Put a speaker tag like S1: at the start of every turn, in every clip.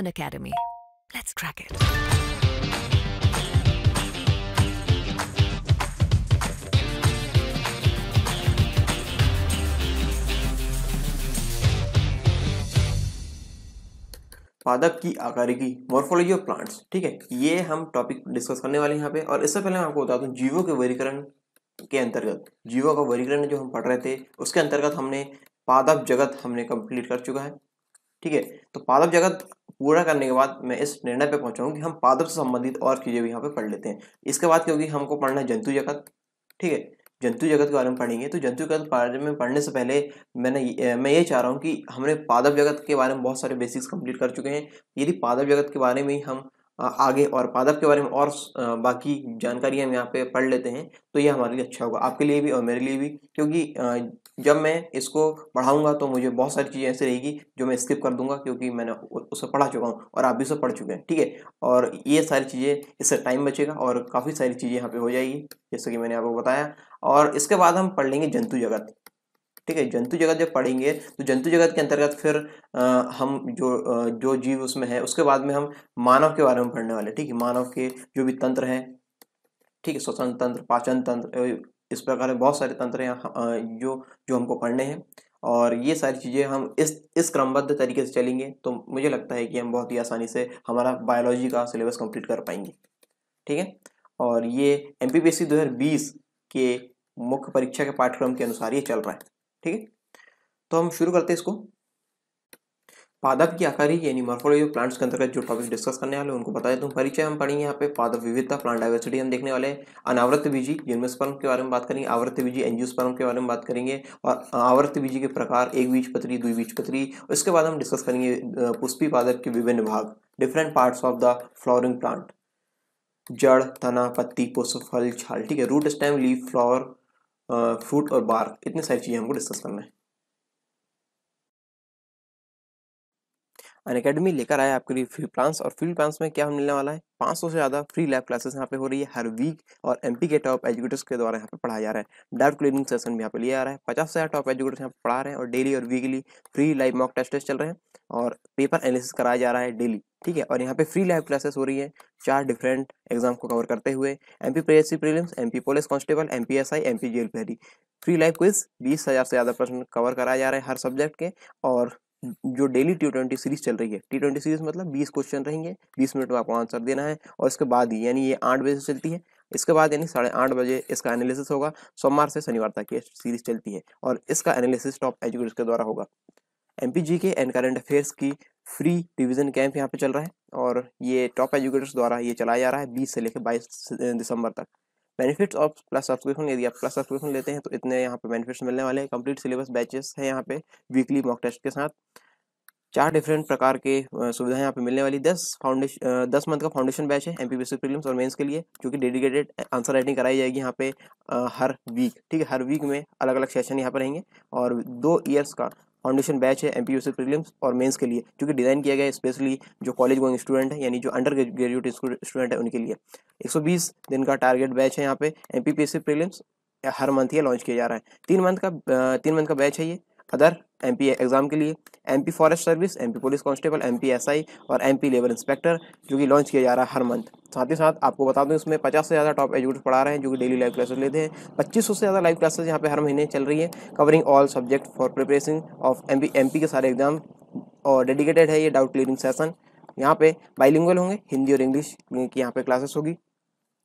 S1: Khan Academy. Let's crack it. पादप की आकारिकी morphology of plants ठीक है ये हम टॉपिक डिस्कस करने वाले हैं यहाँ पे और इससे पहले मैं आपको बता दूँ जीवों के वर्गीकरण के अंतर्गत जीवों का वर्गीकरण जो हम पढ़ रहे थे उसके अंतर्गत हमने पादप जगत हमने कंप्लीट कर चुका है ठीक है तो पादप जगत पूरा करने के बाद मैं इस निर्णय पे पहुंचाऊँ कि हम पादप से संबंधित और चीज़ें भी यहाँ पे पढ़ लेते हैं इसके बाद क्योंकि हमको पढ़ना है जंतु जगत ठीक है जंतु जगत के बारे में पढ़ेंगे तो जंतु जगत के बारे में पढ़ने से पहले मैंने मैं ये चाह रहा हूँ कि हमने पादप जगत के बारे में बहुत सारे बेसिक्स कंप्लीट कर चुके हैं यदि पादप जगत के बारे में ही हम आगे और पादप के बारे में और बाकी जानकारी हम यहाँ पे पढ़ लेते हैं तो ये हमारे लिए अच्छा होगा आपके लिए भी और मेरे लिए भी क्योंकि जब मैं इसको पढ़ाऊँगा तो मुझे बहुत सारी चीज़ें ऐसी रहेगी जो मैं स्किप कर दूंगा क्योंकि मैंने उसे पढ़ा चुका हूँ और आप भी उसे पढ़ चुके हैं ठीक है और ये सारी चीज़ें इससे टाइम बचेगा और काफ़ी सारी चीज़ें यहाँ पर हो जाएगी जैसे कि मैंने आपको बताया और इसके बाद हम पढ़ लेंगे जंतु जगत ठीक है जंतु जगत जब पढ़ेंगे तो जंतु जगत के अंतर्गत फिर आ, हम जो आ, जो जीव उसमें है उसके बाद में हम मानव के बारे में पढ़ने वाले ठीक है मानव के जो भी तंत्र हैं ठीक है श्वसन तंत्र पाचन तंत्र इस प्रकार बहुत सारे तंत्र हैं जो जो हमको पढ़ने हैं और ये सारी चीज़ें हम इस इस क्रमबद्ध तरीके से चलेंगे तो मुझे लगता है कि हम बहुत ही आसानी से हमारा बायोलॉजी का सिलेबस कंप्लीट कर पाएंगे ठीक है और ये M P P S C दो हज़ार बीस के मुख्य परीक्षा के पाठ्यक्रम के अनुसार ये चल रहा है ठीक है तो हम शुरू करते हैं इसको पादप की ही यानी मॉर्फोलॉजी ऑफ प्लांट्स के अंतर्गत जो टॉपिक डिस्कस करने वाले उनको बता देता तो हूँ परिचय हम पढ़ेंगे यहाँ पे पादप विविधता प्लांट डाइवर्सिटी हम देखने वाले हैं अनावृत बीजी जिनमें के बारे में बात करेंगे आवृत बीजी एंजियोस्पर्म के बारे में बात करेंगे और आवृत बीजी के प्रकार एक बीज पत्री दुई बीज पत्री उसके बाद हम डिस्कस करेंगे पुष्पी पादप के विभिन्न भाग different parts of the flowering plant जड़ तना पत्ती पुष्प फल छाल ठीक है root stem leaf flower fruit और बार इतनी सारी चीज़ें हमको डिस्कस करना है अन अकेडमी लेकर आया आपके लिए फ्री प्लान्स और फ्री प्लान्स में क्या मिलने वाला है 500 से ज़्यादा फ्री लैब क्लासेस यहाँ पे हो रही है हर वीक और एमपी के टॉप एजुकेटर्स के द्वारा यहाँ पे पढ़ाया जा रहा है डायरेक्ट क्लिनिंग सेशन भी यहाँ पे लिया जा रहा है पचास से टॉप एजुकेटर्स यहाँ पे पढ़ा रहे हैं और डेली और weekly free live mock test चल रहे हैं और पेपर एनालिसिस कराया जा रहा है डेली ठीक है और यहाँ पे फ्री लाइव क्लासेस हो रही है चार डिफरेंट एग्जाम को कवर करते हुए एम पी प्रेसी prelims M P police constable M P S I M P jail free live quiz बीस हज़ार से ज़्यादा प्रश्न कवर कराया जा रहा है हर सब्जेक्ट के और जो डेली टी ट्वेंटी सीरीज चल रही है टी ट्वेंटी सीरीज मतलब बीस क्वेश्चन रहेंगे बीस मिनट में आपको आंसर देना है और इसके बाद ही यानी ये आठ बजे से चलती है इसके बाद यानी साढ़े आठ बजे इसका एनालिसिस होगा सोमवार से शनिवार तक ये सीरीज चलती है और इसका एनालिसिस टॉप एजुकेटर्स के द्वारा होगा एम के एंड करेंट अफेयर्स की फ्री रिविजन कैंप यहाँ पे चल रहा है और ये टॉप एजुकेटर्स द्वारा ये चलाया जा रहा है बीस से लेकर बाईस दिसंबर तक बेनिफिट्स ऑफ प्लस सब्सक्रिप्शन यदि आप प्लस सब्सक्रिप्शन लेते हैं तो इतने यहाँ पे बेनिफिट्स मिलने वाले हैं कंप्लीट सिलेबस बैचेस है यहाँ पे वीकली मॉक टेस्ट के साथ चार डिफरेंट प्रकार के सुविधाएं यहाँ पे मिलने वाली दस फाउंडेशन दस मंथ का फाउंडेशन बैच है एम पी प्रीलिम्स और मेंस के लिए जो कि डेडिकेटेड आंसर राइटिंग कराई जाएगी यहाँ पे हर वीक ठीक है हर वीक में अलग अलग सेशन यहाँ पर रहेंगे और दो ईयर्स का फाउंडेशन बैच है एम पी प्रीलिम्स और मेंस के लिए क्योंकि डिज़ाइन किया गया है स्पेशली जो कॉलेज गोइंग स्टूडेंट है यानी जो अंडर ग्रेजुएट स्टूडेंट है उनके लिए 120 दिन का टारगेट बैच है यहाँ पे एम पी प्रीलिम्स हर मंथ ये लॉन्च किया जा रहा है तीन मंथ का तीन मंथ का बैच है ये अदर एम एग्ज़ाम के लिए M forest service M police constable M P और एम लेबर इंस्पेक्टर जो कि लॉन्च किया जा रहा है हर मंथ साथ ही साथ आपको बता दूं इसमें 50 से ज़्यादा टॉप एजुकेटर्स पढ़ा रहे हैं जो कि डेली लाइव क्लासेस लेते हैं 2500 से ज़्यादा लाइव क्लासेस यहाँ पे हर महीने चल रही है covering all subject for preparation of M P के सारे एग्जाम और डेडिकेटेड है ये डाउट क्लियरिंग सेशन यहाँ पे बाइलिंगल होंगे हिंदी और इंग्लिश की यहाँ पे क्लासेस होगी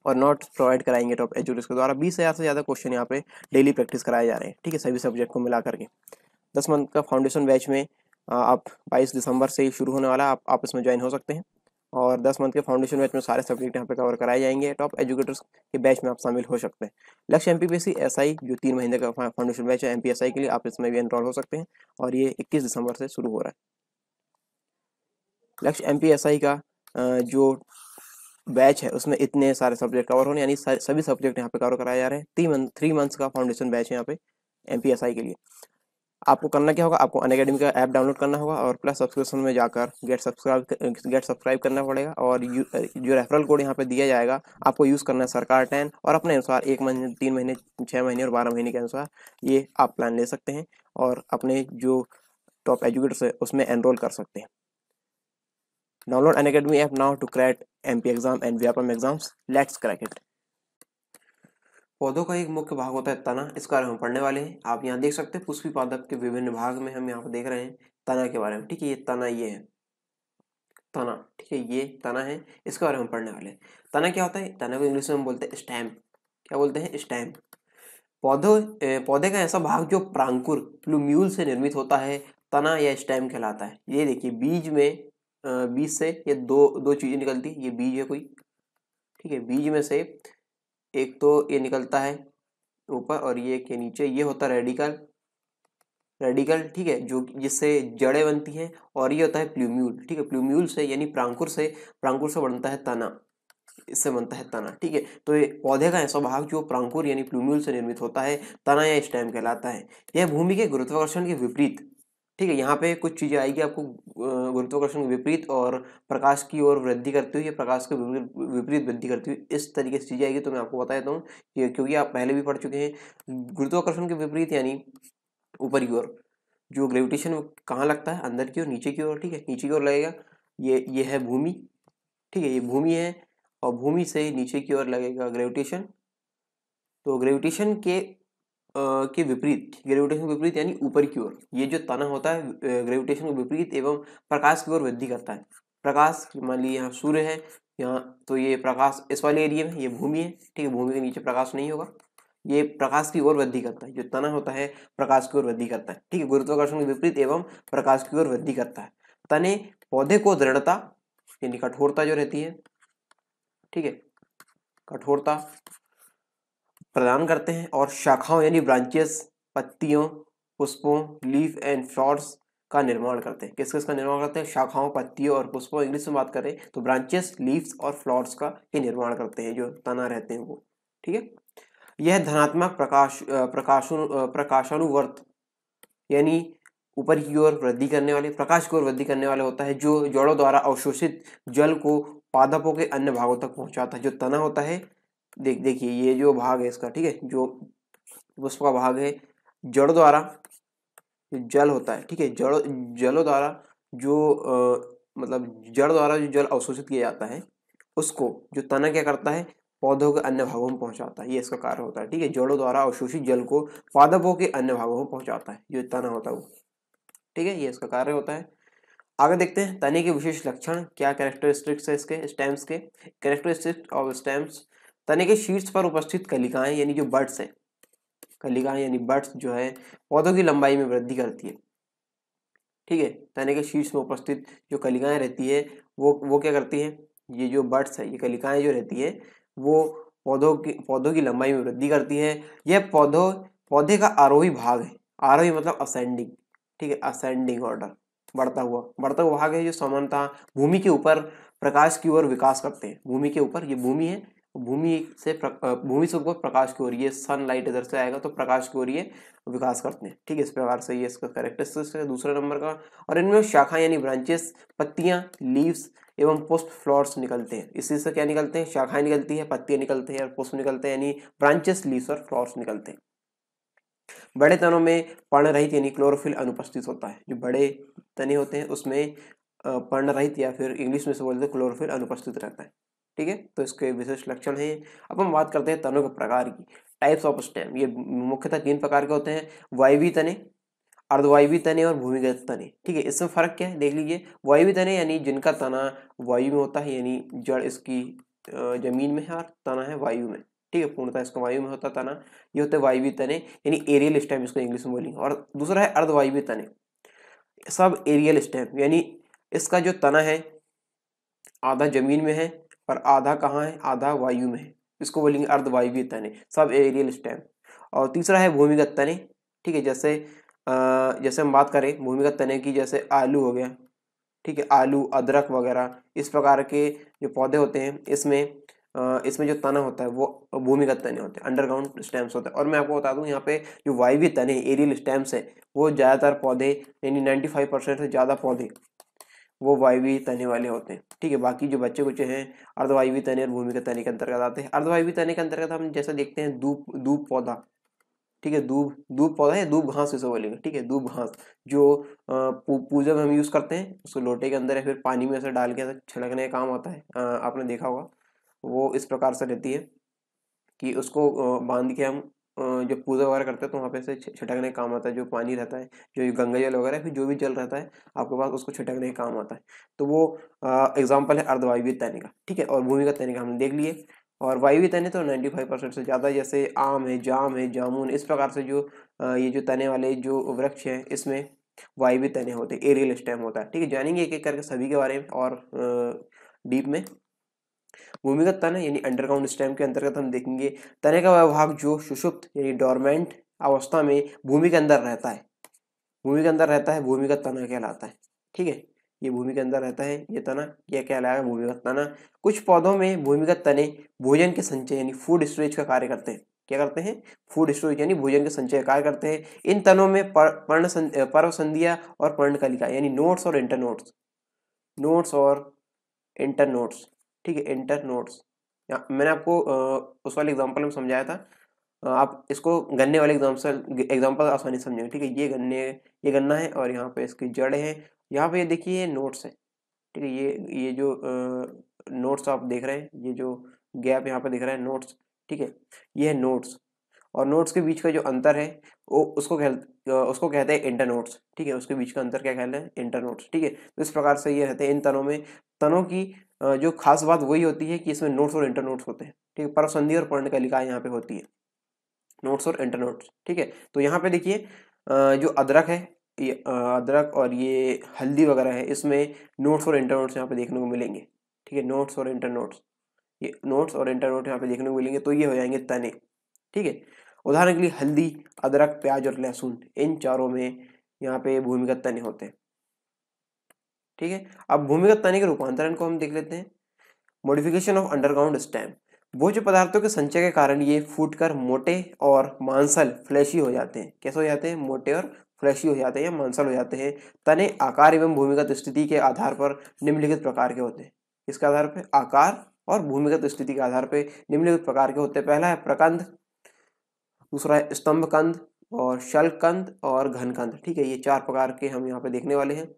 S1: और नोट प्रोवाइड कराएंगे टॉप एजुकेटर्स के द्वारा बीस हज़ार से ज़्यादा क्वेश्चन यहाँ पे डेली प्रैक्टिस कराए जा रहे हैं ठीक है सभी सब्जेक्ट को मिला करके दस मंथ का फाउंडेशन बैच में आप 22 दिसंबर से ही शुरू होने वाला आप आप इसमें ज्वाइन हो सकते हैं और 10 मंथ के फाउंडेशन बैच में सारे सब्जेक्ट यहाँ पे कवर कराए जाएंगे टॉप एजुकेटर्स के बैच में आप शामिल हो सकते हैं लक्ष्य एम पी जो तीन महीने का फाउंडेशन बैच है एम के लिए आप इसमें भी एनरोल हो सकते हैं और ये इक्कीस दिसंबर से शुरू हो रहा है लक्ष्य एम का जो बैच है उसमें इतने सारे सब्जेक्ट कवर होने यानी सभी सब्जेक्ट यहाँ पे कवर कराए जा रहे हैं थ्री मंथ थ्री मंथ्स का फाउंडेशन बैच है यहाँ पे एम के लिए आपको करना क्या होगा आपको अन अकेडमी का ऐप डाउनलोड करना होगा और प्लस सब्सक्रिप्शन में जाकर गेट सब्सक्राइब गेट सब्सक्राइब करना पड़ेगा और जो रेफरल कोड यहाँ पे दिया जाएगा आपको यूज़ करना है सरकार टेन और अपने अनुसार एक महीने तीन महीने छः महीने और बारह महीने के अनुसार ये आप प्लान ले सकते हैं और अपने जो टॉप एजुकेटर्स है उसमें एनरोल कर सकते हैं download Unacademy app now to crack M P exam and Vyapam exams let's crack it पौधों का एक मुख्य भाग होता है तना इस कारण हम पढ़ने वाले हैं आप यहाँ देख सकते हैं पुष्पी पादप के विभिन्न भाग में हम यहाँ पर देख रहे हैं तना के बारे में ठीक है ये तना ये है तना ठीक है ये तना है इसके बारे में पढ़ने वाले हैं तना क्या होता है तना को इंग्लिश में हम बोलते हैं स्टैम्प क्या बोलते हैं स्टैम्प पौधों पौधे का ऐसा भाग जो प्रांकुर प्लूम्यूल मतलब से निर्मित होता है तना या स्टैम्प कहलाता है ये देखिए बीज में बीज से ये दो दो चीज़ें निकलती है ये बीज है कोई ठीक है बीज में से एक तो ये निकलता है ऊपर और ये के नीचे ये होता है रेडिकल रेडिकल ठीक है जो जिससे जड़ें बनती हैं और ये होता है प्लूम्यूल ठीक है प्लूम्यूल से यानी प्रांकुर से प्रांकुर से बनता है तना इससे बनता है तना ठीक है तो ये पौधे का ऐसा भाग जो प्रांकुर यानी प्लूम्यूल से निर्मित होता है तना या स्टैम कहलाता है यह भूमि के गुरुत्वाकर्षण के विपरीत ठीक है यहाँ पे कुछ चीज़ें आएगी आपको गुरुत्वाकर्षण के विपरीत और प्रकाश की ओर वृद्धि करती हुई या प्रकाश के विपरीत वृद्धि करती हुई इस तरीके से चीज़ें आएगी तो मैं आपको बता देता हूँ क्योंकि आप पहले भी पढ़ चुके हैं गुरुत्वाकर्षण के विपरीत यानी ऊपर की ओर जो ग्रेविटेशन कहाँ लगता है अंदर की ओर नीचे की ओर ठीक है नीचे की ओर लगेगा ये ये है भूमि ठीक है ये भूमि है और भूमि से नीचे की ओर लगेगा ग्रेविटेशन तो ग्रेविटेशन के के विपरीत ग्रेविटेशन के विपरीत यानी ऊपर की ओर ये जो तना होता है ग्रेविटेशन के विपरीत एवं प्रकाश की ओर वृद्धि करता है प्रकाश मान लीजिए यहाँ सूर्य है यहाँ तो ये प्रकाश इस वाले एरिया में ये भूमि है ठीक है भूमि के नीचे प्रकाश नहीं होगा ये प्रकाश की ओर वृद्धि करता है जो तना होता है प्रकाश की ओर वृद्धि करता है ठीक है गुरुत्वाकर्षण के विपरीत एवं प्रकाश की ओर वृद्धि करता है तने पौधे को दृढ़ता यानी कठोरता जो रहती है ठीक है कठोरता प्रदान करते हैं और शाखाओं यानी ब्रांचेस पत्तियों पुष्पों लीफ एंड फ्लॉर्स का निर्माण करते हैं किस किस का निर्माण करते हैं शाखाओं पत्तियों और पुष्पों इंग्लिश में बात करें तो ब्रांचेस लीव्स और फ्लॉर्स का ही निर्माण करते हैं जो तना रहते हैं वो ठीक है यह धनात्मक प्रकाश प्रकाश प्रकाशानुवर्त यानी ऊपर की ओर वृद्धि करने वाले प्रकाश की ओर वृद्धि करने वाले होता है जो जड़ों द्वारा अवशोषित जल को पादपों के अन्य भागों तक पहुंचाता है जो तना होता है देख देखिए ये जो भाग है इसका ठीक है जो पुष्प का भाग है जड़ द्वारा जल होता है ठीक है जड़ जलों द्वारा जो आ, मतलब जड़ द्वारा जो जल अवशोषित किया जाता है उसको जो तना क्या करता है पौधों के अन्य भागों में पहुंचाता है ये इसका कार्य होता है ठीक है जड़ों द्वारा अवशोषित जल को पादपों के अन्य भागों में पहुंचाता है जो तना होता है वो ठीक है ये इसका कार्य होता है आगे देखते हैं तने के विशेष लक्षण क्या कैरेक्टरिस्टिक्स है इसके स्टैम्प के कैरेक्टरिस्टिक्स ऑफ स्टैम्प तने के शीर्ष पर उपस्थित कलिकाएं यानी जो बर्ड्स हैं कलिकाएं यानी बर्ड्स जो है पौधों की लंबाई में वृद्धि करती है ठीक है तने के शीर्ष में उपस्थित जो कलिकाएं रहती है वो वो क्या करती है ये जो बर्ड्स है ये कलिकाएं जो रहती है वो पौधों की पौधों की लंबाई में वृद्धि करती है यह पौधों पौधे का आरोही भाग है आरोही मतलब असेंडिंग ठीक है असेंडिंग ऑर्डर बढ़ता हुआ बढ़ता हुआ भाग है जो सामान्यतः भूमि के ऊपर प्रकाश की ओर विकास करते हैं भूमि के ऊपर ये भूमि है भूमि से भूमि से ऊपर प्रकाश की ओर ये सनलाइट इधर से आएगा तो प्रकाश की ओर ये विकास करते हैं ठीक है इस प्रकार से ये इसका करेक्टरिस्टिक्स है दूसरे नंबर का और इनमें शाखा यानी ब्रांचेस पत्तियां लीव्स एवं पुष्प फ्लॉर्स निकलते हैं इसी से क्या निकलते हैं शाखाएं निकलती है पत्तियां निकलते हैं और पुष्प निकलते हैं यानी ब्रांचेस लीव्स और फ्लॉर्स निकलते हैं बड़े तनों में पर्ण रहित यानी क्लोरोफिल अनुपस्थित होता है जो बड़े तने होते हैं उसमें पर्ण रहित या फिर इंग्लिश में से बोलते क्लोरोफिल अनुपस्थित रहता है ठीक है तो इसके विशेष लक्षण हैं अब हम बात करते हैं तनों के प्रकार की टाइप्स ऑफ स्टेम ये मुख्यतः तीन प्रकार के होते हैं वायवी तने अर्धवायवी तने और भूमिगत तने ठीक है इसमें फर्क क्या है देख लीजिए वायवी तने यानी जिनका तना वायु में होता है यानी जड़ इसकी जमीन में है और तना है वायु में ठीक है पूर्णतः इसका वायु में होता तना ये होते वायवी तने यानी एरियल स्टेम इसको इंग्लिश में बोलेंगे और दूसरा है अर्धवायवी तने सब एरियल स्टेम यानी इसका जो तना है आधा जमीन में है पर आधा कहाँ है आधा वायु में है इसको बोलेंगे अर्धवायवीय तने सब एरियल स्टेम और तीसरा है भूमिगत तने ठीक है जैसे आ, जैसे हम बात करें भूमिगत तने की जैसे आलू हो गया ठीक है आलू अदरक वगैरह इस प्रकार के जो पौधे होते हैं इसमें इसमें जो तना होता है वो भूमिगत तने होते हैं अंडरग्राउंड स्टैम्प होते हैं और मैं आपको बता दूं यहाँ पे जो वायवीय तने एरियल स्टेम्स हैं वो ज़्यादातर पौधे यानी 95 परसेंट से ज़्यादा पौधे वो वायवी तने वाले होते हैं ठीक है बाकी जो बच्चे कुछ हैं अर्धवायवी तने और भूमि के तने के अंतर्गत आते हैं अर्धवायवी तने के अंतर्गत हम जैसा देखते हैं धूप दूब पौधा ठीक है दूब दूब पौधा है दूब घास जैसे बोलेंगे ठीक है दूब घास जो पूजा में हम यूज़ करते हैं उसको लोटे के अंदर या फिर पानी में ऐसा डाल के छिड़कने का काम आता है आपने देखा होगा वो इस प्रकार से रहती है कि उसको बांध के हम जब पूजा वगैरह करते हैं तो वहाँ पे से छिटकने का काम आता है जो पानी रहता है जो गंगा जल वगैरह फिर जो भी जल रहता है आपके पास उसको छिटकने का काम आता है तो वो एग्जाम्पल है अर्धवायवीय तैने का ठीक है और भूमि का तैने का हमने देख लिए और वायु तैने तो नाइन्टी फाइव परसेंट से ज़्यादा जैसे आम है जाम है जामुन इस प्रकार से जो ये जो तने वाले जो वृक्ष हैं इसमें वायु तने होते हैं एरियल स्टेम होता है ठीक है जानेंगे एक एक करके सभी के बारे में और डीप में भूमिगत का तन यानी अंडरग्राउंड स्टेम के अंतर्गत हम देखेंगे तने का वह भाग जो सुषुप्त यानी डोरमेंट अवस्था में भूमि के अंदर रहता है भूमि के अंदर रहता है भूमिगत तना कहलाता है ठीक है ये भूमि के अंदर रहता है ये तना यह कहलाएगा भूमिगत तना कुछ पौधों में भूमिगत तने भोजन के संचय यानी फूड स्टोरेज का कार्य करते हैं क्या करते हैं फूड स्टोरेज यानी भोजन के संचय कार्य करते हैं इन तनों में पर्ण पर्व संधिया और पर्णकलिका यानी नोट्स और इंटरनोट्स नोट्स और इंटरनोट्स ठीक है इंटर नोट्स मैंने आपको उस वाले एग्जाम्पल में समझाया था आप इसको गन्ने वाले एग्जाम्पल एग्जाम्पल आसानी समझेंगे ठीक है ये गन्ने ये गन्ना है और यहाँ पे इसकी जड़ है यहाँ पे ये देखिए नोट्स है ठीक है ये ये जो नोट्स आप देख रहे हैं ये जो गैप यहाँ पे दिख रहा है नोट्स ठीक है ये है नोट्स और नोट्स के बीच का जो अंतर है वो उसको कह उसको कहते हैं इंटर नोट्स ठीक है उसके बीच का अंतर क्या कहते हैं इंटर नोट्स ठीक है तो इस प्रकार से ये रहते हैं इन तनों में तनों की जो खास बात वही होती है कि इसमें नोट्स और इंटर नोट्स होते हैं ठीक है परसंधि और पर्ण का लिखाई यहाँ पे होती है नोट्स और इंटर नोट्स ठीक है तो यहाँ पे देखिए जो अदरक है ये अदरक और ये हल्दी वगैरह है इसमें नोट्स और इंटर नोट्स यहाँ पे देखने को मिलेंगे ठीक है नोट्स और इंटर नोट्स ये नोट्स और इंटर यहाँ पे देखने को मिलेंगे तो ये हो जाएंगे तने ठीक है उदाहरण के लिए हल्दी अदरक प्याज और लहसुन इन चारों में यहाँ पे भूमिगत तने होते हैं ठीक है अब भूमिगत पानी के रूपांतरण को हम देख लेते हैं मॉडिफिकेशन ऑफ अंडरग्राउंड स्टैम जो पदार्थों के संचय के कारण ये फूटकर मोटे और मांसल फ्लैशी हो जाते हैं कैसे हो जाते हैं मोटे और फ्लैशी हो जाते हैं या मांसल हो जाते हैं तने आकार एवं भूमिगत स्थिति के आधार पर निम्नलिखित प्रकार के होते हैं इसके आधार पर आकार और भूमिगत स्थिति के आधार पर निम्नलिखित प्रकार के होते हैं पहला है प्रकंद दूसरा है स्तंभ कंद और शलकंद और घनकंद ठीक है ये चार प्रकार के हम यहाँ पे देखने वाले हैं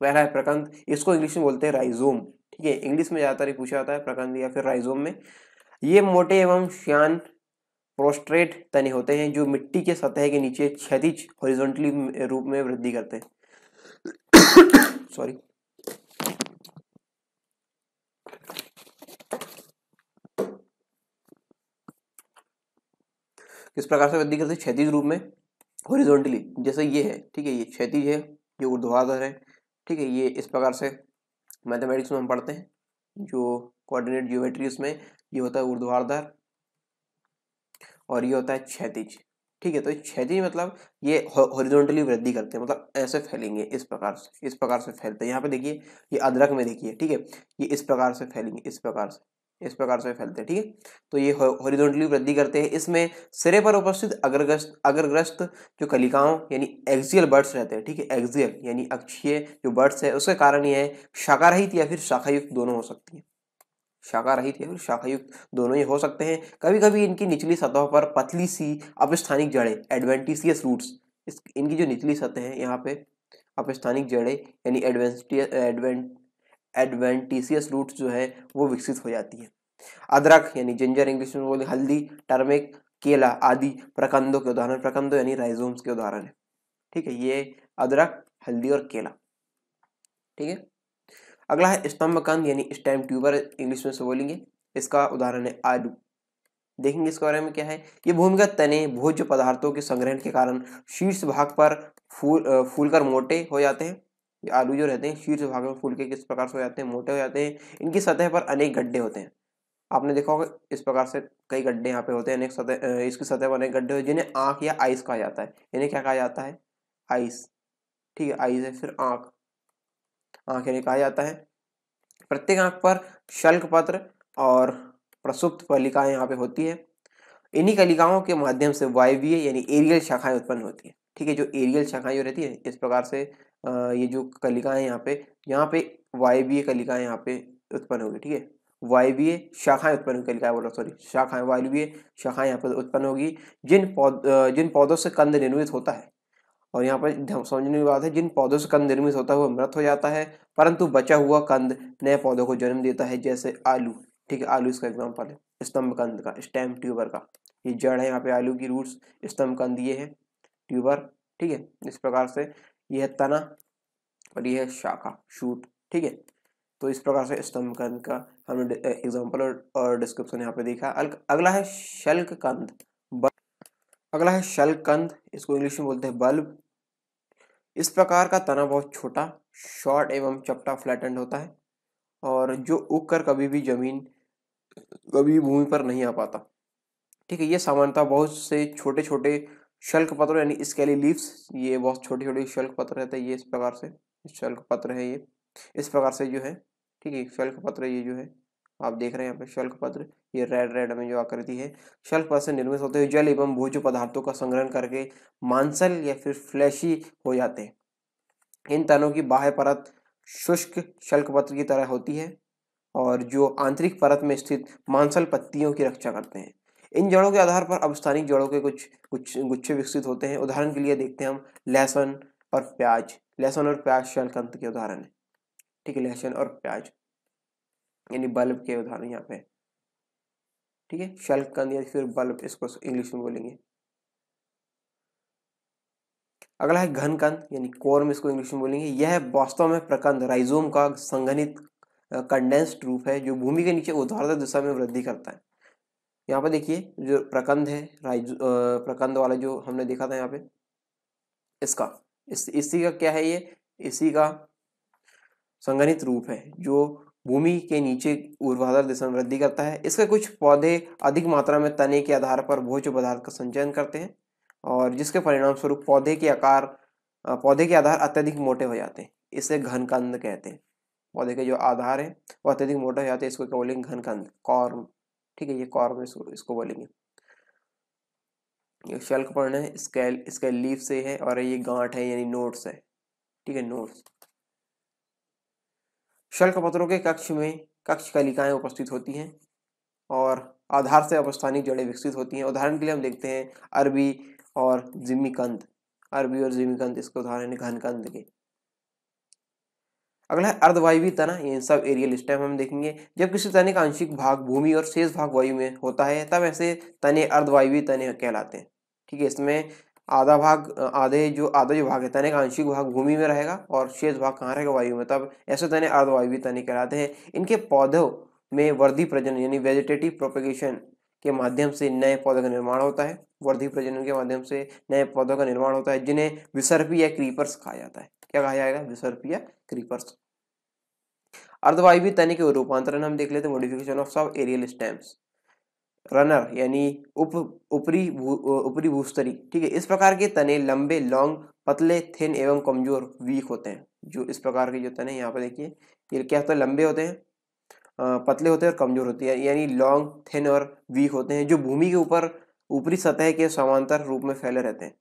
S1: पहला है प्रकंद इसको इंग्लिश में बोलते हैं राइजोम ठीक है इंग्लिश में ज़्यादातर ही पूछा जाता है प्रकंद या फिर राइजोम में ये मोटे एवं श्यान प्रोस्ट्रेट तने होते हैं जो मिट्टी के सतह के नीचे क्षतिज हॉरिजॉन्टली रूप में वृद्धि करते हैं सॉरी किस प्रकार से वृद्धि करते हैं क्षतिज रूप में हॉरिजॉन्टली जैसे ये है ठीक है ये क्षतिज है ये ऊर्ध्वाधर है ठीक है ये इस प्रकार से मैथमेटिक्स में हम पढ़ते हैं जो कोऑर्डिनेट ज्योमेट्री उसमें ये होता है ऊर्ध्वाधर और ये होता है क्षैतिज ठीक है तो क्षैतिज मतलब ये हॉरिजॉन्टली वृद्धि करते हैं मतलब ऐसे फैलेंगे इस प्रकार से इस प्रकार से फैलते हैं यहाँ पे देखिए ये अदरक में देखिए ठीक है ये इस प्रकार से फैलेंगे इस प्रकार से इस प्रकार से फैलते हैं ठीक है तो ये हॉरिजॉन्टली वृद्धि करते हैं इसमें सिरे पर उपस्थित अग्रग्रस्त अग्रग्रस्त जो कलिकाओं यानी एक्सियल बर्ड्स रहते हैं ठीक है एक्सियल यानी अक्षीय जो बर्ड्स है उसके कारण ये है शाखारहित या फिर शाखायुक्त दोनों हो सकती है शाखारहित या फिर शाखायुक्त दोनों ही हो सकते हैं कभी कभी इनकी निचली सतह पर पतली सी अपस्थानिक जड़ें एडवेंटिसियस रूट्स इनकी जो निचली सतह है यहाँ पे अपस्थानिक जड़ें यानी एडवेंटियस एडवेंट एडवेंटिशियस रूट्स जो है वो विकसित हो जाती है अदरक यानी जिंजर इंग्लिश में बोले हल्दी टर्मिक केला आदि प्रकंदों के उदाहरण प्रकंदों यानी राइजोम्स के उदाहरण है ठीक है ये अदरक हल्दी और केला ठीक है अगला है कंद यानी स्टैम ट्यूबर इंग्लिश में से बोलेंगे इसका उदाहरण है आलू देखेंगे इसके बारे में क्या है ये भूमिगत तने भोज्य पदार्थों के संग्रहण के कारण शीर्ष भाग पर फूल फूलकर मोटे हो जाते हैं आलू जो रहते हैं शीर्ष भाग में फूल के किस प्रकार से हो जाते हैं मोटे हो जाते हैं इनकी सतह पर अनेक गड्ढे होते हैं आपने देखा होगा इस प्रकार से कई गड्ढे यहाँ पे होते हैं अनेक सतह इसकी सतह पर अनेक गड्ढे होते हैं जिन्हें आँख या आइस कहा जाता है इन्हें क्या कहा जाता है आइस ठीक है आइस है फिर आँख आँख इन्हें कहा जाता है प्रत्येक आँख पर शल्क पत्र और प्रसुप्त पलिकाएँ यहाँ पे होती है इन्हीं कलिकाओं के माध्यम से वायवीय यानी एरियल शाखाएं उत्पन्न होती है ठीक है जो एरियल शाखाएं जो रहती है इस प्रकार से ये जो कलिका है यहाँ पे यहाँ पे वाई बी कलिका यहाँ पे उत्पन्न होगी ठीक है वाई बी शाखाएं उत्पन्न होगी कलिका बोल रहा सॉरी शाखाएं वाई बी शाखाएं यहाँ पर उत्पन्न होगी जिन पौध जिन पौधों से कंद निर्मित होता है और यहाँ पर समझने की बात है जिन पौधों से कंद निर्मित होता है वह मृत हो जाता है परंतु बचा हुआ कंद नए पौधों को जन्म देता है जैसे आलू ठीक है आलू इसका एग्जाम्पल है स्तंभ कंद का स्टैम ट्यूबर का ये जड़ है यहाँ पे आलू की रूट्स स्तंभ कंद ये है ट्यूबर ठीक है इस प्रकार से ये है तना और ये है शाखा शूट ठीक है तो इस प्रकार से स्तंभकंद का हमने एग्जाम्पल और डिस्क्रिप्शन यहाँ पे देखा अगला है शल्क कंद अगला है शल्क कंद इसको इंग्लिश में बोलते हैं बल्ब इस प्रकार का तना बहुत छोटा शॉर्ट एवं चपटा फ्लैटेंड होता है और जो उग कर कभी भी जमीन कभी भूमि पर नहीं आ पाता ठीक है ये सामान्यतः बहुत से छोटे छोटे शल्क पत्र यानी स्केली लीव्स ये बहुत छोटी छोटी शल्क पत्र रहते हैं ये इस प्रकार से शल्क पत्र है ये इस प्रकार से जो है ठीक है शल्क पत्र ये जो है आप देख रहे हैं यहाँ पे शल्क पत्र ये रेड रेड में जो आकृति है शल्क पत्र से निर्मित होते हुए जल एवं भोज पदार्थों का संग्रहण करके मांसल या फिर फ्लैशी हो जाते हैं इन तनों की बाह्य परत शुष्क शल्क पत्र की तरह होती है और जो आंतरिक परत में स्थित मांसल पत्तियों की रक्षा करते हैं इन जड़ों के आधार पर अब स्थानीय जड़ों के कुछ कुछ गुच्छे विकसित होते हैं उदाहरण के लिए देखते हैं हम लहसुन और प्याज लहसुन और प्याज शलकंत के उदाहरण है ठीक है लहसुन और प्याज यानी बल्ब के उदाहरण यहाँ पे ठीक है शलकंद या फिर बल्ब इसको इंग्लिश में बोलेंगे अगला है घन यानी यानी में इसको इंग्लिश में बोलेंगे यह वास्तव में प्रकंद राइजोम का संघनित कंडेंस्ड रूप है जो भूमि के नीचे उधारदार दिशा में वृद्धि करता है यहाँ पे देखिए जो प्रकंद है राइज प्रकंद वाला जो हमने देखा था यहाँ पे इसका इस इसी का क्या है ये इसी का संगणित रूप है जो भूमि के नीचे ऊर्ध्वाधर दिशा में वृद्धि करता है इसके कुछ पौधे अधिक मात्रा में तने के आधार पर भोज पदार्थ का संचयन करते हैं और जिसके परिणाम स्वरूप पौधे के आकार पौधे के आधार अत्यधिक मोटे हो जाते हैं इसे घनकंद कहते हैं पौधे के जो आधार है वो अत्यधिक मोटे हो जाते हैं इसको क्या बोलेंगे घनकंद कॉर्न ठीक है ये कॉर्म इसको इसको बोलेंगे ये शल्क पर्ण है स्केल इसके लीफ से है और ये गांठ है यानी नोट्स है ठीक है नोट्स शल्क पत्रों के कक्ष में कक्ष कलिकाएं उपस्थित होती हैं और आधार से अवस्थानिक जड़ें विकसित होती हैं उदाहरण के लिए हम देखते हैं अरबी और जिमिकंद अरबी और जिमिकंद इसके उदाहरण है घनकंद के अगला है अर्धवायवी तना ये सब एरियल स्टेम हम देखेंगे जब किसी तने का आंशिक भाग भूमि और शेष भाग वायु में होता है तब ऐसे तने अर्धवायवी तने कहलाते हैं ठीक है इसमें आधा भाग आधे जो आधा जो भाग है तने का आंशिक भाग भूमि में रहेगा और शेष भाग कहाँ रहेगा वायु में तब ऐसे तने अर्धवायवी तने कहलाते हैं इनके पौधों में वर्धि प्रजनन यानी वेजिटेटिव प्रोपेगेशन के माध्यम से नए पौधों का निर्माण होता है वर्धि प्रजनन के माध्यम से नए पौधों का निर्माण होता है जिन्हें विसर्पी या क्रीपर्स कहा जाता है क्या कहा जाएगा विसर्पी या क्रीपर्स अर्धवायु तने के रूपांतरण हम देख लेते हैं modification of sub aerial stamps runner यानी उप ऊपरी ऊपरी भू, भूस्तरी ठीक है इस प्रकार के तने लंबे लॉन्ग पतले थिन एवं कमजोर वीक होते हैं जो इस प्रकार के जो तने यहाँ पर देखिए ये क्या होता है लंबे होते हैं पतले होते हैं और कमजोर होते हैं यानी लॉन्ग थिन और वीक होते हैं जो भूमि के ऊपर ऊपरी सतह के समांतर रूप में फैले रहते हैं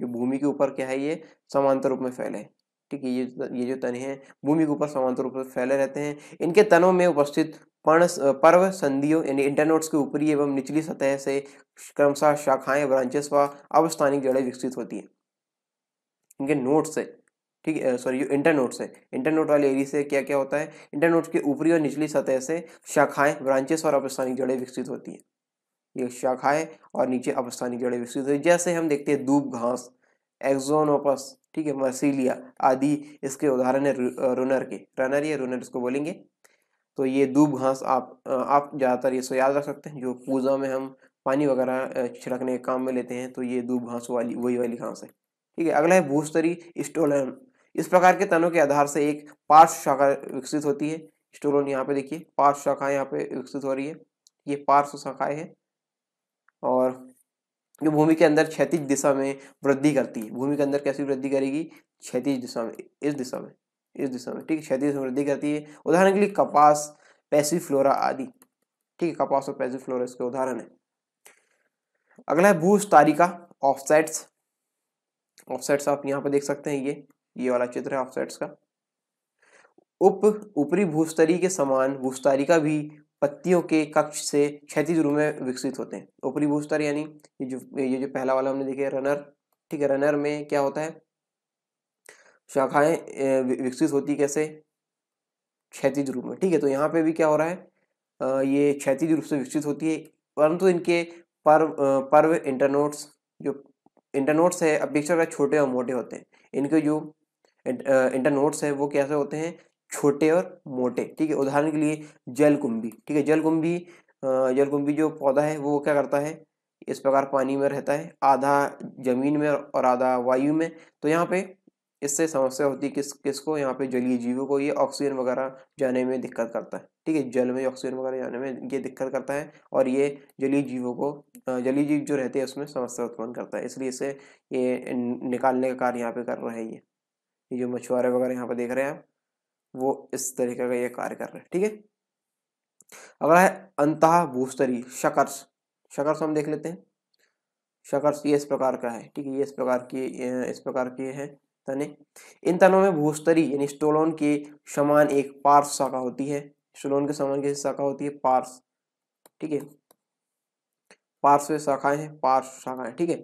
S1: जो भूमि के ऊपर क्या है ये समांतर रूप में फैले ठीक है ये ये जो तने हैं भूमि के ऊपर समांतर रूप से फैले रहते हैं इनके तनों में उपस्थित पर्ण पर्व संधियों यानी इंटरनोट्स के ऊपरी एवं निचली सतह से क्रमशः शाखाएं ब्रांचेस व अवस्थानिक जड़ें विकसित होती हैं इनके नोट्स है ठीक है सॉरी जो इंटरनोट्स है इंटरनोट वाले एरिया से क्या क्या होता है इंटरनोट के ऊपरी और निचली सतह से शाखाएं ब्रांचेस और अवस्थानिक जड़ें विकसित होती हैं ये शाखाएं और नीचे अवस्थानिक जड़ें विकसित होती है जैसे हम देखते हैं दूब घास एक्जोनोपस ठीक है मसीलिया आदि इसके उदाहरण है रनर के रनर या रनर इसको बोलेंगे तो ये दूब घास आप आप ज़्यादातर इसको याद रख सकते हैं जो पूजा में हम पानी वगैरह छिड़कने के काम में लेते हैं तो ये दूब घास वाली वही वाली घास है ठीक है अगला है भूस्तरी स्टोलन इस प्रकार के तनों के आधार से एक पार्श्व शाखा विकसित होती है स्टोलन यहाँ पे देखिए पार्श्व शाखा यहाँ पे विकसित हो रही है ये पार्श्व शाखाएं हैं और जो भूमि के अंदर क्षैतिज दिशा में वृद्धि करती है भूमि के अंदर कैसी वृद्धि करेगी क्षैतिज दिशा में इस दिशा में इस दिशा में ठीक है क्षैतिज वृद्धि करती है उदाहरण के लिए कपास पैसीफ्लोरा आदि ठीक है कपास और फ्लोरा इसके उदाहरण है अगला है भूस्तारिका ऑफसेट्स ऑफसेट्स आप यहाँ पर देख सकते हैं ये ये वाला चित्र है ऑफसेट्स का उप ऊपरी भूस्तरी के समान भूस्तारिका भी पत्तियों के कक्ष से क्षैतिज रूप में विकसित होते हैं ऊपरी बूस्टर यानी ये जो ये जो पहला वाला हमने देखा रनर ठीक है रनर में क्या होता है शाखाएं विकसित होती कैसे क्षैतिज रूप में ठीक है तो यहाँ पे भी क्या हो रहा है ये क्षैतिज रूप से विकसित होती है परंतु इनके पर्व पर्व इंटरनोट्स जो इंटरनोट्स है अपेक्षा छोटे और मोटे होते हैं इनके जो इंटरनोट्स है वो कैसे होते हैं छोटे और मोटे ठीक है उदाहरण के लिए जलकुंभी ठीक है जलकुंभी जलकुंभी जो पौधा है वो क्या करता है इस प्रकार पानी में रहता है आधा जमीन में और आधा वायु में तो यहाँ पे इससे समस्या होती है किस किसको यहाँ पे जलीय जीवों को ये ऑक्सीजन वगैरह जाने में दिक्कत करता है ठीक है जल में ऑक्सीजन वगैरह जाने में ये दिक्कत करता है और ये जलीय जीवों को जलीय जीव जो रहते हैं उसमें समस्या उत्पन्न करता है इसलिए इसे ये निकालने का कार्य यहाँ पे कर रहे हैं ये ये जो मछुआरे वगैरह यहाँ पे देख रहे हैं आप वो इस तरीके का ये कार्य कर रहे हैं ठीक है अगला है अंतः भूस्तरी शकर्स शकर्स हम देख लेते हैं शकर्स ये इस प्रकार का है ठीक है ये इस प्रकार की इस प्रकार के हैं तने इन तनों में भूस्तरी यानी स्टोलोन के समान एक पार्स शाखा होती है स्टोलोन के समान की शाखा होती है पार्स ठीक है पार्स शाखाएं हैं पार्स शाखाएं ठीक है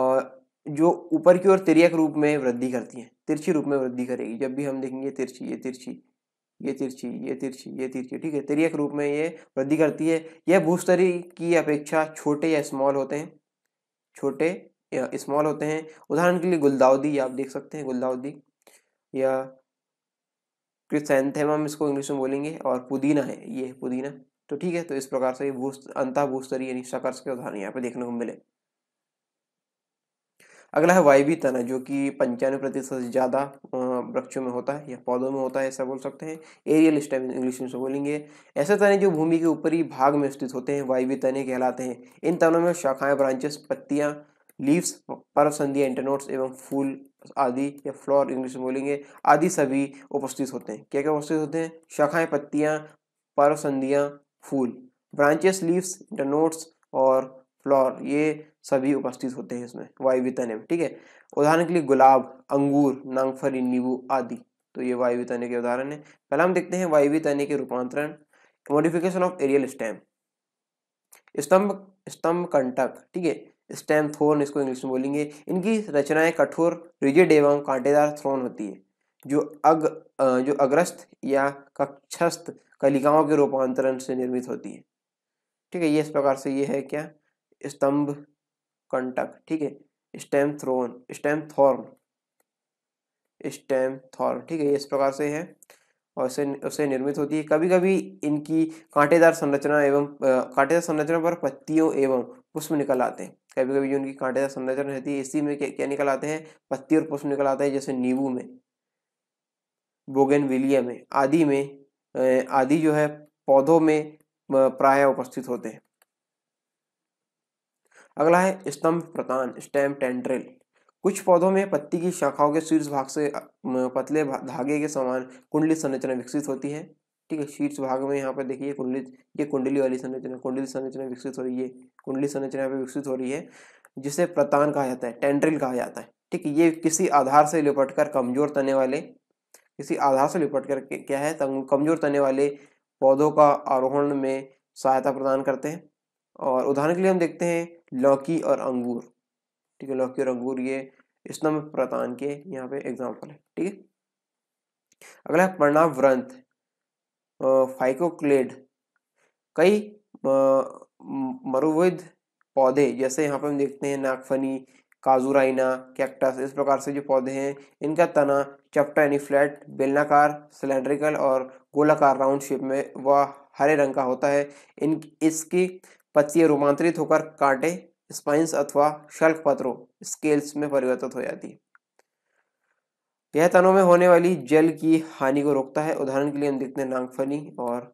S1: और जो ऊपर की ओर तिरक रूप में वृद्धि करती हैं तिरछी रूप में वृद्धि करेगी जब भी हम देखेंगे तिरछी ये तिरछी ये तिरछी ये तिरछी ये तिरछी ठीक है तिरक रूप में ये वृद्धि करती है यह भूस्तरी की अपेक्षा छोटे या स्मॉल होते हैं छोटे या स्मॉल होते हैं उदाहरण के लिए गुलदाउदी आप देख सकते हैं गुलदाउदी या क्रिसेंथेम हम इसको इंग्लिश में बोलेंगे और पुदीना है ये पुदीना तो ठीक है तो इस प्रकार से भूस्त अंता भूस्तरी यानी शकर्स के उदाहरण यहाँ पे देखने को मिले अगला है वायवी तना जो कि पंचानवे प्रतिशत से ज़्यादा वृक्षों में होता है या पौधों में होता है ऐसा बोल सकते हैं एरियल स्टेम इंग्लिश में बोलेंगे ऐसे तने जो भूमि के ऊपरी भाग में स्थित होते हैं वायवी तने कहलाते हैं इन तनों में शाखाएं ब्रांचेस पत्तियां लीव्स परसंधिया इंटरनोट्स एवं फूल आदि या फ्लोर इंग्लिश में बोलेंगे आदि सभी उपस्थित होते हैं क्या क्या उपस्थित होते हैं शाखाएं पत्तियां परसंधियां फूल ब्रांचेस लीव्स इंटरनोट्स और फ्लोर ये सभी उपस्थित होते हैं इसमें में ठीक है उदाहरण के लिए गुलाब अंगूर नांगफली नींबू आदि तो ये वायवी तने के उदाहरण है पहला हम देखते हैं वायवी तने के रूपांतरण मॉडिफिकेशन ऑफ एरियल स्टेम स्तंभ स्तंभ कंटक ठीक है स्टेम थ्रोन इसको इंग्लिश में बोलेंगे इनकी रचनाएं कठोर रिजिड एवं कांटेदार थ्रोन होती है जो अग जो अग्रस्त या कक्षस्थ कलिकाओं के रूपांतरण से निर्मित होती है ठीक है ये इस प्रकार से ये है क्या स्तंभ कंटक ठीक है stem thorn stem thorn stem thorn ठीक है इस प्रकार से है और इसे उसे निर्मित होती है कभी कभी इनकी कांटेदार संरचना एवं कांटेदार संरचना पर पत्तियों एवं पुष्प निकल आते हैं कभी कभी जो उनकी कांटेदार संरचना रहती है इसी में क्या निकल आते हैं पत्ती और पुष्प निकल आते हैं जैसे नींबू में बोगेन में आदि में आदि जो है पौधों में प्राय उपस्थित होते हैं अगला है स्तंभ प्रतान स्टेम टेंड्रिल कुछ पौधों में पत्ती की शाखाओं के शीर्ष भाग से पतले धागे के समान कुंडली संरचना विकसित होती है ठीक है शीर्ष भाग में यहाँ पर देखिए कुंडली ये कुंडली वाली संरचना कुंडली संरचना विकसित हो रही है कुंडली संरचना यहाँ पर विकसित हो रही है जिसे प्रतान कहा जाता है टेंड्रिल कहा जाता है ठीक है ये किसी आधार से कर कमजोर तने वाले किसी आधार से लिपट कर क्या है कमजोर तने वाले पौधों का आरोहण में सहायता प्रदान करते हैं और उदाहरण के लिए हम देखते हैं लौकी और अंगूर ठीक है लौकी और अंगूर ये स्तंभ प्रतान के यहाँ पे एग्जाम्पल है ठीक है अगला व्रंथ फाइकोक्लेड कई मरुविद पौधे जैसे यहाँ पे हम देखते हैं नागफनी काजूराइना कैक्टस इस प्रकार से जो पौधे हैं इनका तना चपटा यानी फ्लैट बेलनाकार सिलेंड्रिकल और गोलाकार राउंड शेप में वह हरे रंग का होता है इन इसकी पत्तियां रूपांतरित होकर कांटे स्पाइंस अथवा शल्क पत्रों स्केल्स में परिवर्तित हो जाती है यह तनों में होने वाली जल की हानि को रोकता है उदाहरण के लिए हम देखते हैं नांगफनी और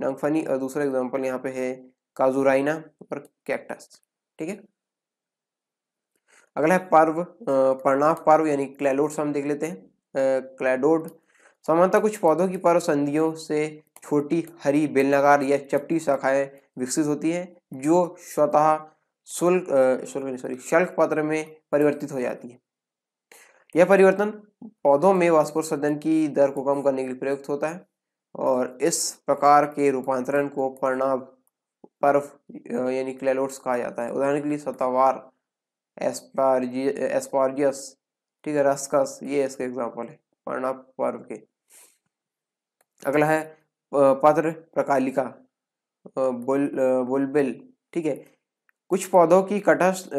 S1: नांगफनी और दूसरा एग्जाम्पल यहाँ पे है काजुराइना और कैक्टस ठीक है अगला है पर्व परनाफ पर्व यानी क्लैडोड हम देख लेते हैं क्लैडोड सामान्यतः कुछ पौधों की पर्व संधियों से छोटी हरी बेलनाकार या चपटी शाखाएं विकसित होती है जो स्वतः शुल्क शुल्क सॉरी शल्क पात्र में परिवर्तित हो जाती है यह परिवर्तन पौधों में वाष्पोत्सर्जन की दर को कम करने के लिए प्रयुक्त होता है और इस प्रकार के रूपांतरण को परनाभ पर्व यानी क्लेलोट्स कहा जाता है उदाहरण के लिए सतावार एस्पारजियस ठीक है रसकस ये इसके एग्जाम्पल है परनाभ पर्व के अगला है पत्र प्रकालिका बुलबिल ठीक है कुछ पौधों की कटस्थ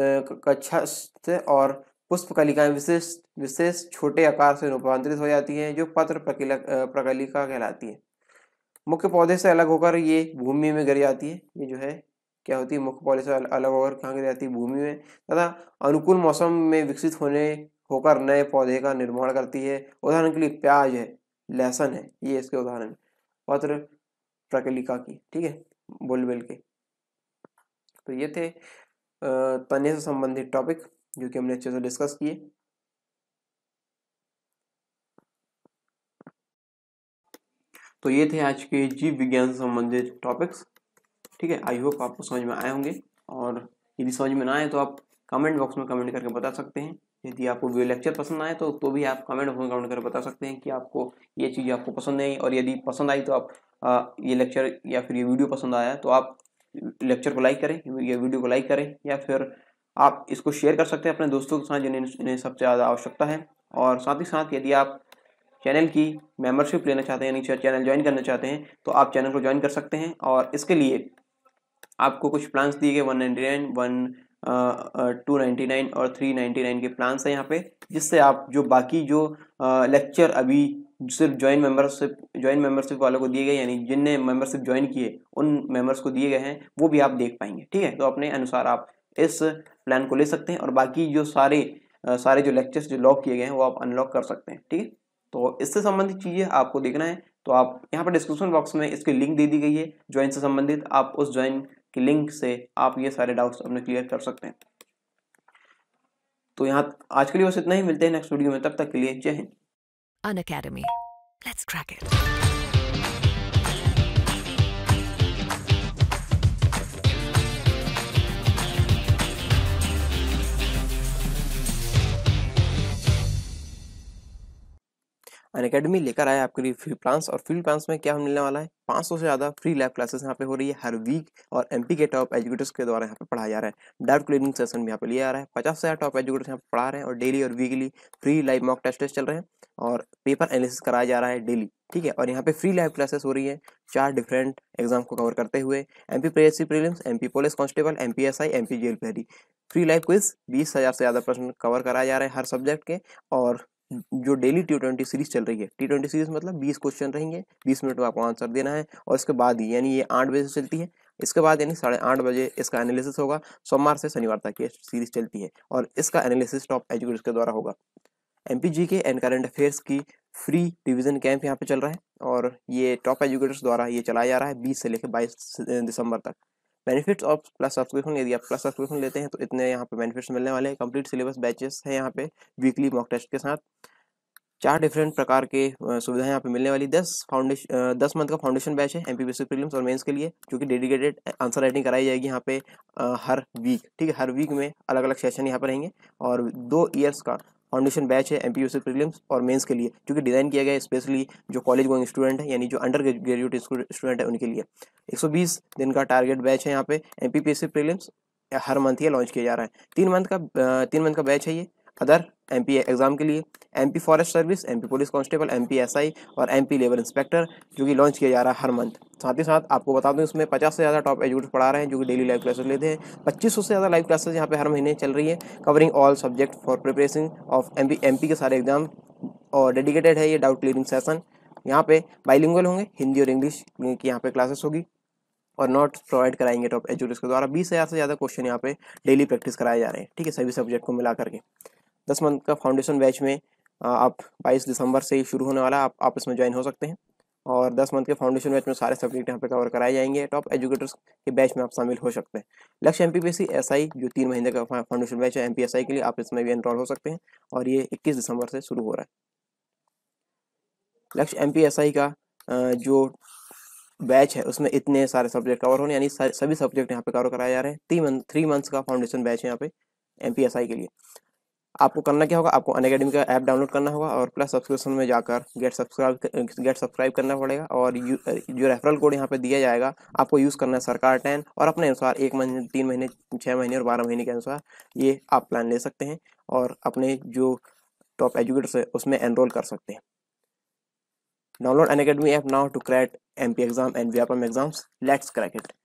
S1: कक्षस्थ और पुष्प कलिकाएं विशेष विशेष छोटे आकार से रूपांतरित हो जाती हैं जो पत्र प्रकलिका कहलाती है मुख्य पौधे से अलग होकर ये भूमि में गिर जाती है ये जो है क्या होती है मुख्य पौधे से अलग होकर कहाँ गिर जाती है भूमि में तथा अनुकूल मौसम में विकसित होने होकर नए पौधे का निर्माण करती है उदाहरण के लिए प्याज है लहसुन है ये इसके उदाहरण पत्र प्रकलिका की ठीक है बोल के तो ये थे तने से संबंधित टॉपिक जो कि हमने अच्छे से डिस्कस किए तो ये थे आज के जीव विज्ञान से संबंधित टॉपिक्स ठीक है आई होप आपको समझ में आए होंगे और यदि समझ में ना आए तो आप कमेंट बॉक्स में कमेंट करके बता सकते हैं यदि आपको वीडियो लेक्चर पसंद आए तो तो भी आप कमेंट बॉक्स में कमेंट करके बता सकते हैं कि आपको ये चीज़ आपको पसंद आई और यदि पसंद आई तो आप ये लेक्चर या फिर ये वीडियो पसंद आया तो आप लेक्चर को लाइक करें ये वीडियो को लाइक करें या फिर आप इसको शेयर कर सकते हैं अपने दोस्तों के साथ जिन्हें इन्हें सबसे ज़्यादा आवश्यकता है और साथ ही साथ यदि आप चैनल की मेंबरशिप लेना चाहते हैं यानी चैनल ज्वाइन करना चाहते हैं तो आप चैनल को ज्वाइन कर सकते हैं और इसके लिए आपको कुछ प्लान्स दिए गए one ninety nine one two ninety nine और थ्री नाइन्टी नाइन के प्लान्स हैं यहाँ पे जिससे आप जो बाकी जो लेक्चर अभी सिर्फ ज्वाइन मेंबरशिप ज्वाइन मेंबरशिप वालों को दिए गए यानी जिनने मेंबरशिप ज्वाइन किए उन मेंबर्स को दिए गए हैं वो भी आप देख पाएंगे ठीक है तो अपने अनुसार आप इस प्लान को ले सकते हैं और बाकी जो सारे सारे जो लेक्चर्स जो लॉक किए गए हैं वो आप अनलॉक कर सकते हैं ठीक है तो इससे संबंधित चीज़ें आपको देखना है तो आप यहाँ पर डिस्क्रिप्शन बॉक्स में इसकी लिंक दे दी गई है ज्वाइन से संबंधित आप उस ज्वाइन की लिंक से आप ये सारे डाउट्स अपने क्लियर कर सकते हैं तो यहाँ आज के लिए बस इतना ही मिलते हैं नेक्स्ट वीडियो में तब तक के लिए जय Hind An Academy. Let's crack it. Unacademy लेकर आए आपके लिए फ्री प्लान्स और फ्री प्लान्स में क्या मिलने वाला है 500 से ज़्यादा फ्री लाइव क्लासेस यहाँ पे हो रही है हर वीक और एमपी के टॉप एजुकेटर्स के द्वारा यहाँ पे पढ़ाया जा रहा है डायरेक्ट क्लिनिंग सेशन भी यहाँ पे लिया जा रहा है पचास से टॉप एजुकेटर्स यहाँ पे पढ़ा रहे हैं और डेली और weekly free live mock test चल रहे हैं और पेपर एनालिसिस कराया जा रहा है डेली ठीक है और यहाँ पे फ्री लाइव क्लासेस हो रही है चार डिफरेंट एग्जाम को कवर करते हुए M P prelims M P police constable M P S I M P jail free live quiz बीस हज़ार से ज़्यादा प्रश्न कवर कराया जा रहा है हर सब्जेक्ट के और जो डेली टी ट्वेंटी सीरीज चल रही है टी ट्वेंटी सीरीज मतलब बीस क्वेश्चन रहेंगे बीस मिनट में आपको आंसर देना है और इसके बाद ही यानी ये आठ बजे से चलती है इसके बाद यानी साढ़े आठ बजे इसका एनालिसिस होगा सोमवार से शनिवार तक ये सीरीज चलती है और इसका एनालिसिस टॉप एजुकेटर्स के द्वारा होगा एम के एंड करेंट अफेयर्स की फ्री रिविजन कैंप यहाँ पे चल रहा है और ये टॉप एजुकेटर्स द्वारा ये चलाया जा रहा है बीस से लेकर बाईस दिसंबर तक बेनिफिट्स ऑफ प्लस सब्सक्रिप्शन यदि आप प्लस सब्सक्रिप्शन लेते हैं तो इतने यहाँ पे बेनिफिट्स मिलने वाले हैं कंप्लीट सिलेबस बैचेस हैं यहाँ पे वीकली मॉक टेस्ट के साथ चार डिफरेंट प्रकार के सुविधाएं यहाँ पे मिलने वाली दस फाउंडेशन दस मंथ का फाउंडेशन बैच है एमपीपीसी प्रीलिम्स और मेंस के लिए जो कि डेडिकेटेड आंसर राइटिंग कराई जाएगी यहाँ पे हर वीक ठीक है हर वीक में अलग अलग सेशन यहाँ पर रहेंगे और दो ईयर्स का फाउंडेशन बैच है एम पी प्रीलिम्स और मेंस के लिए जो कि डिज़ाइन किया गया है स्पेशली जो कॉलेज गोइंग स्टूडेंट है यानी जो अंडर ग्रेजुएट स्टूडेंट है उनके लिए एक दिन का टारगेट बैच है यहाँ पे एम पी हर मंथ ये लॉन्च किया जा रहा है तीन मंथ का तीन मंथ का बैच है ये फर्दर एमपी एग्ज़ाम के लिए MP forest service MP police constable MP SI और एमपी लेबर इंस्पेक्टर जो कि लॉन्च किया जा रहा है हर मंथ साथ ही साथ आपको बता दूं इसमें 50 से ज़्यादा टॉप एजुकेट पढ़ा रहे हैं जो कि डेली लाइव क्लासेस लेते हैं 2500 से ज़्यादा लाइव क्लासेस यहाँ पे हर महीने चल रही है covering all subject for preparation of M P के सारे एग्जाम और डेडिकेटेड है ये डाउट क्लियरिंग सेशन यहाँ पे बाइलिंगल होंगे हिंदी और इंग्लिश की यहाँ पे क्लासेस होगी और नोट प्रोवाइड कराएंगे टॉप एजुकेटर्स के द्वारा बीस हज़ार से ज़्यादा क्वेश्चन यहाँ पे डेली प्रैक्टिस कराए जा रहे हैं ठीक है सभी सब्जेक्ट को मिला करके दस मंथ का फाउंडेशन बैच में आप 22 दिसंबर से ही शुरू होने वाला आप आप इसमें ज्वाइन हो सकते हैं और 10 मंथ के फाउंडेशन बैच में सारे सब्जेक्ट यहाँ पे कवर कराए जाएंगे टॉप एजुकेटर्स के बैच में आप शामिल हो सकते हैं लक्ष्य एम पी जो तीन महीने का फाउंडेशन बैच है एम के लिए आप इसमें भी एनरोल हो सकते हैं और ये इक्कीस दिसंबर से शुरू हो रहा है लक्ष्य एम का जो बैच है उसमें इतने सारे सब्जेक्ट कवर होने यानी सभी सब्जेक्ट यहाँ पे कवर कराए जा रहे हैं थ्री मंथ थ्री मंथ्स का फाउंडेशन बैच है यहाँ पे एम के लिए आपको करना क्या होगा आपको अन अकेडमी का ऐप डाउनलोड करना होगा और प्लस सब्सक्रिप्शन में जाकर गेट सब्सक्राइब गेट सब्सक्राइब करना पड़ेगा और जो रेफरल कोड यहाँ पे दिया जाएगा आपको यूज़ करना है सरकार टेन और अपने अनुसार एक महीने तीन महीने छः महीने और बारह महीने के अनुसार ये आप प्लान ले सकते हैं और अपने जो टॉप एजुकेटर्स है उसमें एनरोल कर सकते हैं download Unacademy app now to crack M P exam and Vyapam exams let's crack it